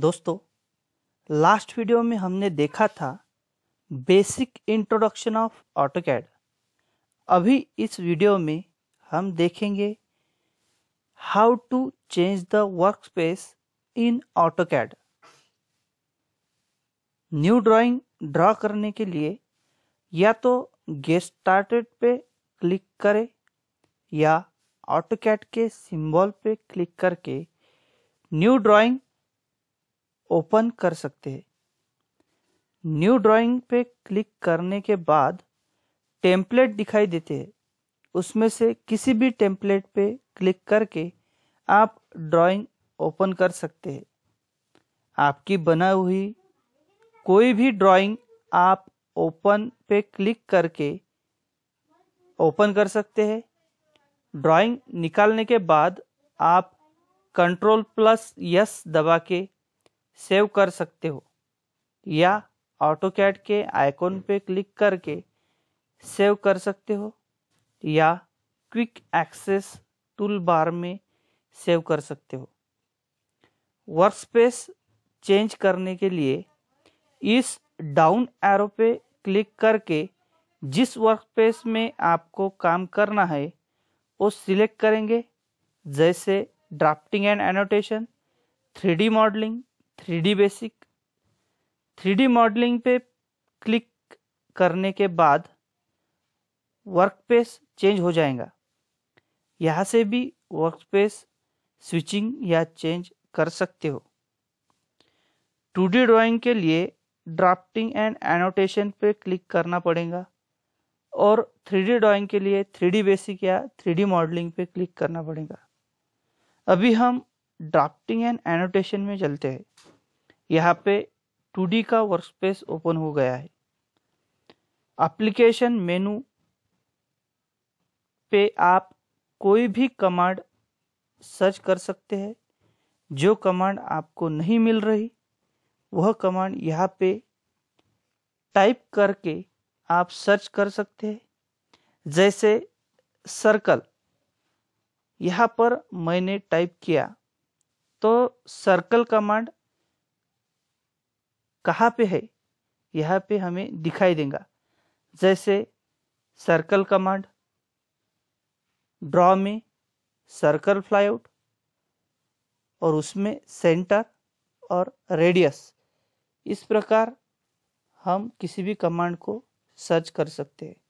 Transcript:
दोस्तों last video में हमने देखा था basic introduction of AutoCAD अभी इस वीडियो में हम देखेंगे how to change the work space in AutoCAD new drawing draw करने के लिए या तो गेट स्टार्टेड पे क्लिक करें या ऑटो कैड के सिंबल पे क्लिक करके न्यू ड्राइंग ओपन कर सकते हैं न्यू ड्राइंग पे क्लिक करने के बाद टेम्पलेट दिखाई देते हैं उसमें से किसी भी टेम्पलेट पे क्लिक करके आप ड्राइंग ओपन कर सकते हैं आपकी बना हुई कोई भी ड्राइंग आप ओपन पे क्लिक करके ओपन कर सकते हैं ड्राइंग निकालने के बाद आप कंट्रोल प्लस यस दबा के सेव कर सकते हो या ऑटो कैड के आइकॉन पे क्लिक करके सेव कर सकते हो या क्विक एक्सेस टूल बार में सेव कर सकते हो वर्क स्पेस चेंज करने के लिए इस डाउन एरो पे क्लिक करके जिस वर्कस्पेस में आपको काम करना है वो सिलेक्ट करेंगे जैसे drafting and annotation three modelling three basic three modelling पे क्लिक करने के बाद वर्क चेंज हो जाएगा यहाँ से भी वर्क स्विचिंग या चेंज कर सकते हो टू डी ड्राॅइंग के लिए ड्राफ्टिंग एंड एनोटेशन पे क्लिक करना पड़ेगा और थ्री डी ड्राॅइंग के लिए थ्री डी बेसिक या थ्री डी मॉडलिंग पे क्लिक करना पड़ेगा अभी हम ड्राफ्टिंग एंड एनोटेशन में चलते हैं यहाँ पे 2D का वर्कस्पेस ओपन हो गया है एप्लीकेशन मेनू पे आप कोई भी कमांड सर्च कर सकते हैं जो कमांड आपको नहीं मिल रही वह कमांड यहाँ पे टाइप करके आप सर्च कर सकते हैं जैसे सर्कल यहाँ पर मैंने टाइप किया तो सर्कल कमांड कहाँ पे है यहाँ पे हमें दिखाई देगा जैसे सर्कल कमांड ड्रॉ में सर्कल फ्लाईआउट और उसमें सेंटर और रेडियस इस प्रकार हम किसी भी कमांड को सर्च कर सकते हैं